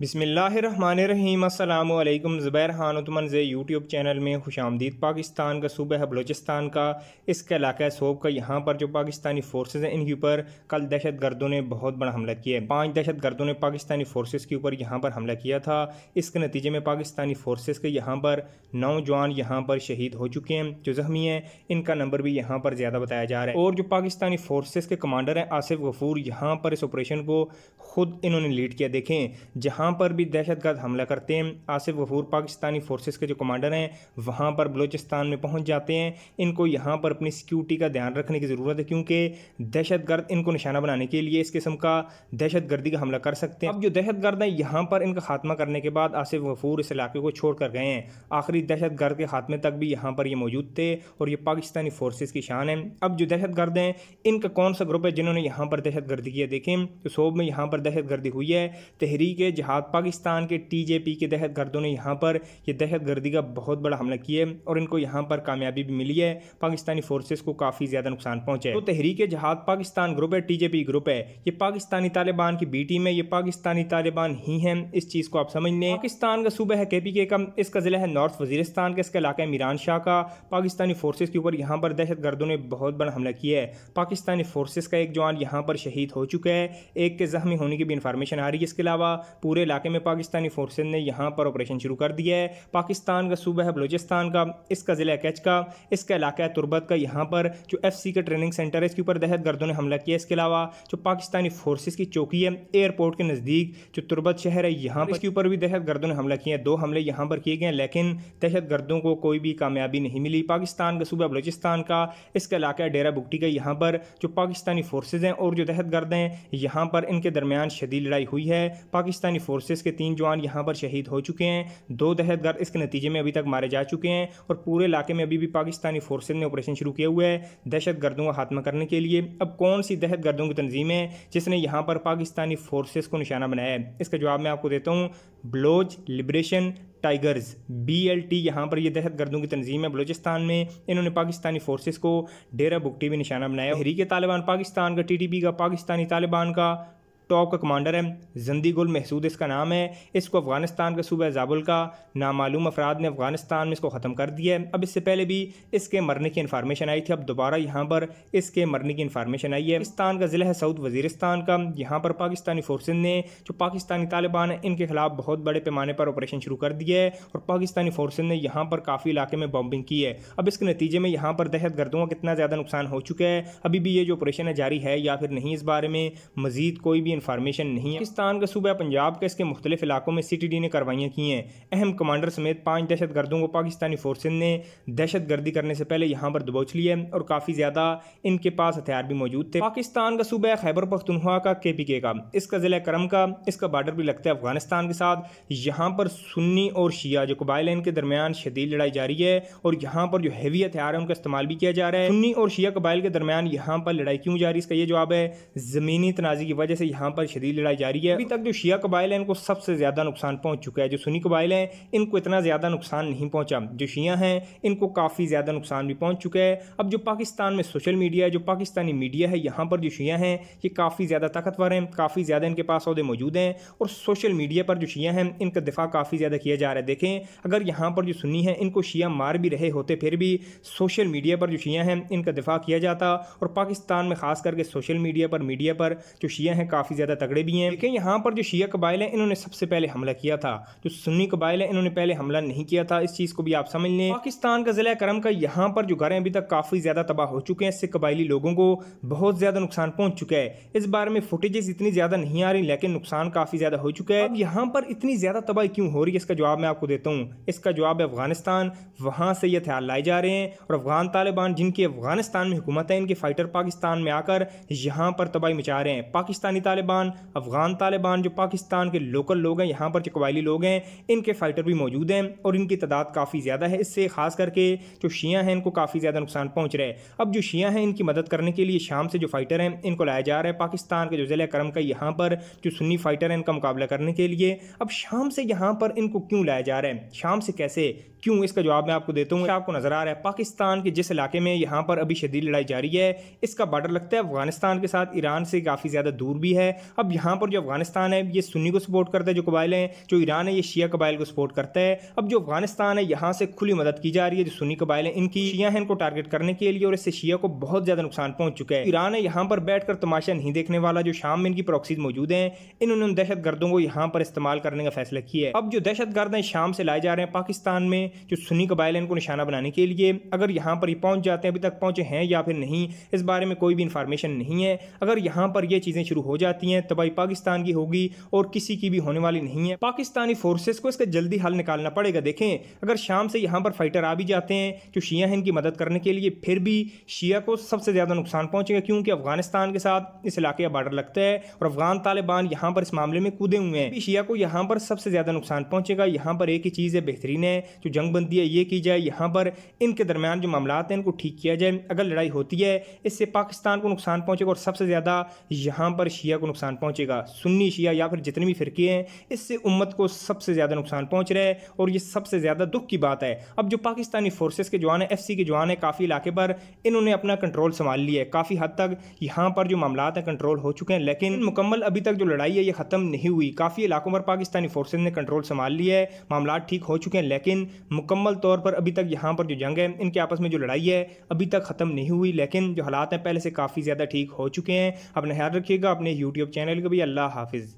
बिसमीम अल्लाम ज़ुबैर हान तमनज़े यूट्यूब चैनल में खुश आमदीद पाकिस्तान का सूबे है बलोचिस्तान का इसका इलाका है सोब का यहाँ पर जो पाकिस्तानी फोर्सेज हैं इनके ऊपर कल दहशत गर्दों ने बहुत बड़ा हमला किया है पाँच दहशत गर्दों ने पाकिस्तानी फोर्सेज के ऊपर यहाँ पर हमला किया था इसके नतीजे में पाकिस्तानी फोर्सेज के यहाँ पर नौ जवान यहाँ पर शहीद हो चुके हैं जो जख्मी हैं इनका नंबर भी यहाँ पर ज़्यादा बताया जा रहा है और जो पाकिस्तानी फोर्सेज के कमांडर हैं आसिफ गफूर यहाँ पर इस ऑपरेशन को खुद इन्होंने लीड किया देखें जहाँ वहाँ पर भी दहशत गर्द हमला करते हैं आसिफ गफूर पाकिस्तानी फोर्सेस के जो कमांडर हैं वहाँ पर बलूचिस्तान में पहुँच जाते हैं इनको यहाँ पर अपनी सिक्योरिटी का ध्यान रखने की ज़रूरत है क्योंकि दहशत गर्द इनको निशाना बनाने के लिए इस किस्म का दहशत गर्दी का हमला कर सकते हैं अब जो दहशत गर्द हैं यहाँ पर इनका खात्मा करने के बाद आसिफ गफूर इस इलाके को छोड़ कर गए हैं आखिरी दहशत गर्द के खात्मे तक भी यहाँ पर ये मौजूद थे और ये पाकिस्तानी फोर्सेज की शान है अब जो दहशत गर्द हैं इनका कौन सा ग्रुप है जिन्होंने यहाँ पर दहशत गर्दी किया देखें तो सोब में यहाँ पर दहशत गर्दी हुई है तहरीक जहाज बाद पाकिस्तान के टीजेपी के दहशत गर्दों ने यहाँ पर यह दहशत गर्दी का बहुत बड़ा हमला किया है और इनको यहाँ पर कामयाबी भी मिली है पाकिस्तानी फोर्सेस को काफ़ी ज़्यादा नुकसान पहुँचे तो तहरीक जहाद पाकिस्तान ग्रुप है टी ग्रुप है ये पाकिस्तानी तालिबान की बी टीम है ये पाकिस्तानी तालिबान ही हैं इस चीज़ को आप समझ लें पाकिस्तान का सूबा है के पी के का इसका ज़िला है नॉर्थ वजीरस्तान का इसका इलाका है मीरान शाह का पाकिस्तानी फोर्सेज के ऊपर यहाँ पर दहशत गर्दों ने बहुत बड़ा हमला किया है पाकिस्तानी फोर्सेज का एक जवान यहाँ पर शहीद हो चुका है एक के जख्मी होने की भी इंफॉर्मेशन आ रही है इसके अलावा पूरे इलाके में पाकिस्तानी फोर्सेज ने यहाँ पर ऑपरेशन शुरू कर दिया है पाकिस्तान का सूबा है बलोचिस्तान का इसका ज़िला कैच का इसका इलाका है तुरबत का यहाँ पर जो एफ सी का ट्रेनिंग सेंटर है इसके ऊपर दहशत गर्दों ने हमला किया इसके अलावा जो पाकिस्तानी फोर्सेज की चौकी है एयरपोर्ट के नज़दीक जो तुरबत शहर है यहाँ पर इसके ऊपर भी दहशत गर्दों ने हमला किया है दो हमले यहाँ पर किए गए लेकिन दहशत गर्दों को कोई भी कामयाबी नहीं मिली पाकिस्तान का सूबा बलोचिस्तान का इसका इलाका है डेरा बुगटी का यहाँ पर जो पाकिस्तानी फोर्सेज हैं और जो दहशत गर्द हैं यहाँ पर इनके दरमियान शदीद लड़ाई हुई है पाकिस्तानी फोर्स फोर्सेस के तीन जवान यहाँ पर शहीद हो चुके हैं दो दहशतगर्द इसके नतीजे में अभी तक मारे जा चुके हैं और पूरे इलाके में अभी भी पाकिस्तानी फोर्सेज ने ऑपरेशन शुरू किया हुआ है दहशतगर्दों का खात्मा करने के लिए अब कौन सी दहशतगर्दों की तंजीम है जिसने यहाँ पर पाकिस्तानी फोर्सेज को निशाना बनाया है इसका जवाब मैं आपको देता हूँ Baloch liberation tigers B L T यहाँ पर यह दहशतगर्दों की तंजीम है बलोचिस्तान में इन्होंने पाकिस्तानी फोर्सेस को डेरा बुकटी में निशाना बनाया हरी के तालिबान पाकिस्तान का टी टी पी का पाकिस्तानी तालिबान का टॉप का कमांडर है जंदी गुल महसूद इसका नाम है इसको अफगानिस्तान के सूबह जाबुल का नामालूम अफराद ने अफगानिस्तान में इसको ख़त्म कर दिया है अब इससे पहले भी इसके मरने की इन्फॉर्मेशन आई थी अब दोबारा यहाँ पर इसके मरने की इन्फॉर्मेशन आई है पाकिस्तान का ज़िला है सऊद वजीरस्तान का यहाँ पर पाकिस्तानी फोर्सेज ने जो पाकिस्तानी तालिबान है इनके खिलाफ बहुत बड़े पैमाने पर ऑपरेशन शुरू कर दिया है और पाकिस्तानी फोर्सेज ने यहाँ पर काफ़ी इलाके में बॉम्बिंग की है अब इसके नतीजे में यहाँ पर दहशत गर्दों का कितना ज़्यादा नुकसान हो चुका है अभी भी ये जो ऑपरेशन है जारी है या फिर नहीं इस बारे में मज़ीद कोई भी इन्फॉर्मेशन नहीं है पाकिस्तान का सूबा पंजाब के इसके मुख्तलिफ इलाकों में सी टी डी ने कार्रवाइयाँ की हैं अहम कमांडर समेत पाँच दहशत गर्दों को पाकिस्तानी फोर्सेज ने दहशत गर्दी करने से पहले यहाँ पर दबोच लिया है और काफ़ी ज़्यादा इनके पास हथियार भी मौजूद थे पाकिस्तान का सूबा खैबर पख्तनखा का के पी के का इसका ज़िला करम का इसका बार्डर भी लगता है अफगानिस्तान के साथ यहाँ पर सुन्नी और शिया जो कबाइल हैं इनके दरमियान शदील लड़ाई जारी है और यहाँ पर जो हैवी हथियार है उनका इस्तेमाल भी किया जा रहा है सुन्नी और शिया कबाइल के दरमियान यहाँ पर लड़ाई क्यों जारी इसका यह जवाब है ज़मीनी तनाजी की वजह से यहाँ वहाँ पर शदीद लड़ाई जारी है अभी तक जो शिया कबाइल हैं इनको सबसे ज़्यादा नुकसान पहुँच चुका है जो सुनी कबाइल हैं इनको इतना ज़्यादा नुकसान नहीं पहुँचा जो शिया हैं इनको काफ़ी ज़्यादा नुकसान भी पहुँच चुका है अब जो पाकिस्तान में सोशल मीडिया है जो पाकिस्तानी मीडिया है यहाँ पर जो शिया हैं ये काफ़ी ज़्यादा ताकतवर हैं काफ़ी ज़्यादा इनके पास अहदे मौजूद हैं और सोशल मीडिया पर जो शिया हैं इनका दिफा काफ़ी ज़्यादा किया जा रहा है देखें अगर यहाँ पर जो सुनी हैं इनको शिया मार भी रहे होते फिर भी सोशल मीडिया पर जो शिया हैं इनका दिफा किया जाता और पाकिस्तान में खास करके सोशल मीडिया पर मीडिया पर जो शिया हैं काफ़ी ज़्यादा तगड़े भी हैं लेकिन यहाँ पर जो शिया कबाइल हैं इन्होंने सबसे पहले हमला किया था जो सुन्नी कबाइल हैं इन्होंने पहले हमला नहीं किया था इस चीज़ को भी आप समझ लें पाकिस्तान का ज़िला करम का यहाँ पर जो घर हैं अभी तक काफ़ी ज़्यादा तबाह हो चुके हैं इससे कबाइली लोगों को बहुत ज़्यादा नुकसान पहुँच चुका है इस बारे में फुटेजेस इतनी ज़्यादा नहीं आ रही लेकिन नुकसान काफ़ी ज़्यादा हो चुका है यहाँ पर इतनी ज़्यादा तबाही क्यों हो रही है इसका जवाब मैं आपको देता हूँ इसका जवाब है अफगानिस्तान वहाँ से ये हथियार लाए जा रहे हैं और अफगान तालिबान जिनकी अफगानिस्तान में हुकूमत है इनके फाइटर पाकिस्तान में आकर यहाँ पर तबाही मचा रहे हैं पाकिस्तानी तालिबान तालिबान अफ़गान तालिबान जो पाकिस्तान के लोकल लोग हैं यहाँ पर जो कबायली लोग हैं इनके फ़ाइटर भी मौजूद हैं और इनकी तादाद काफ़ी ज़्यादा है इससे ख़ास करके जो शिया हैं इनको काफ़ी ज़्यादा नुकसान पहुँच रहा है अब जो शिया हैं इनकी मदद करने के लिए शाम से जो फ़ाइटर हैं इनको लाया जा रहा है पाकिस्तान के जो जिले करम का यहाँ पर जो सुन्नी फ़ाइटर हैं इनका मुकाबला करने के लिए अब शाम से यहाँ पर इनको क्यों लाया जा रहा है शाम से कैसे क्यों इसका जवाब मैं आपको देता हूँ आपको नज़र आ रहा है पाकिस्तान के जिस इलाके में यहाँ पर अभी शदीद लड़ाई जारी है इसका बॉर्डर लगता है अफगानिस्तान के साथ ईरान से काफ़ी ज़्यादा दूर भी है है अब यहाँ पर जो अफगानिस्तान है ये सुन्नी को सपोर्ट करता है जो कबाइल हैं जो ईरान है ये शिया कबाइल को सपोर्ट करता है अब जो अफगानिस्तान है यहाँ से खुली मदद की जा रही है जो सुन्नी कबाइल हैं इनकी शिया हैं इनको टारगेट करने के लिए और इससे शिया को बहुत ज़्यादा नुकसान पहुँच चुका है ईरान है यहाँ पर बैठकर तमाशा नहीं देखने वाला जो शाम में इनकी प्रोक्सीज मौजूद हैं इन्होंने उन दहशत को यहाँ पर इस्तेमाल करने का फैसला किया है अब जो दहशत गर्द हैं शाम से लाए जा रहे हैं पाकिस्तान में जो सुन्नी कबाइल हैं इनको निशाना बनाने के लिए अगर यहाँ पर ये पहुँच जाते हैं अभी तक पहुँचे हैं या फिर नहीं इस बारे में कोई भी इंफॉर्मेशन नहीं है अगर यहाँ पर ये चीज़ें शुरू हो जाती जाती हैं तबाही पाकिस्तान की होगी और किसी की भी होने वाली नहीं है पाकिस्तानी फोर्सेस को इसका जल्दी हल निकालना पड़ेगा देखें अगर शाम से यहाँ पर फाइटर आ भी जाते हैं जो शिया हैं इनकी मदद करने के लिए फिर भी शिया को सबसे ज़्यादा नुकसान पहुँचेगा क्योंकि अफगानिस्तान के साथ इस इलाके का बॉर्डर लगता है और अफगान तालिबान यहाँ पर इस मामले में कूदे हुए हैं शिया को यहाँ पर सबसे ज़्यादा नुकसान पहुँचेगा यहाँ पर एक ही चीज़ है बेहतरीन है जो जंग बंदी है ये की जाए यहाँ पर इनके दरमियान जो मामला हैं इनको ठीक किया जाए अगर लड़ाई होती है इससे पाकिस्तान को नुकसान पहुँचेगा और सबसे ज़्यादा यहाँ पर शिया को नुकसान पहुँचेगा सुन्नी शिया या फिर जितने भी फ़िरके हैं इससे उम्मत को सबसे ज़्यादा नुकसान पहुँच रहा है और ये सबसे ज़्यादा दुख की बात है अब जो पाकिस्तानी फोर्सेस के जवान है एफ के जवान है काफ़ी इलाके पर इन्होंने अपना कंट्रोल संभाल लिया है काफ़ी हद तक यहाँ पर जो मामला है कंट्रोल हो चुके हैं लेकिन मुकम्मल अभी तक जो लड़ाई है ये ख़त्म नहीं हुई काफ़ी इलाकों पर पाकिस्तानी फोर्सेज ने कंट्रोल संभाल लिया है मामला ठीक हो चुके हैं लेकिन मुकम्मल तौर पर अभी तक यहाँ पर जो जंग है इनके आपस में जो लड़ाई है अभी तक ख़त्म नहीं हुई लेकिन जो हालात हैं पहले से काफ़ी ज़्यादा ठीक हो चुके हैं अपना ख्याल रखिएगा अपने यूट्यूब यूट्यूब चैनल को भी अल्लाह हाफिज़